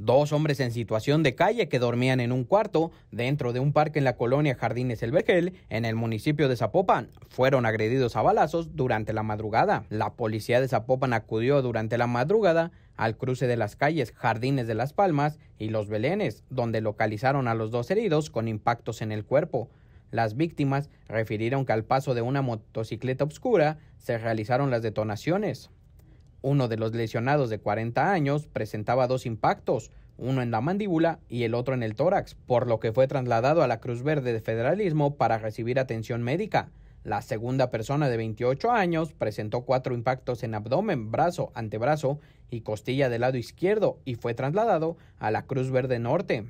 Dos hombres en situación de calle que dormían en un cuarto dentro de un parque en la colonia Jardines El Vergel, en el municipio de Zapopan, fueron agredidos a balazos durante la madrugada. La policía de Zapopan acudió durante la madrugada al cruce de las calles Jardines de las Palmas y Los Belenes, donde localizaron a los dos heridos con impactos en el cuerpo. Las víctimas refirieron que al paso de una motocicleta oscura se realizaron las detonaciones. Uno de los lesionados de 40 años presentaba dos impactos, uno en la mandíbula y el otro en el tórax, por lo que fue trasladado a la Cruz Verde de Federalismo para recibir atención médica. La segunda persona de 28 años presentó cuatro impactos en abdomen, brazo, antebrazo y costilla del lado izquierdo y fue trasladado a la Cruz Verde Norte.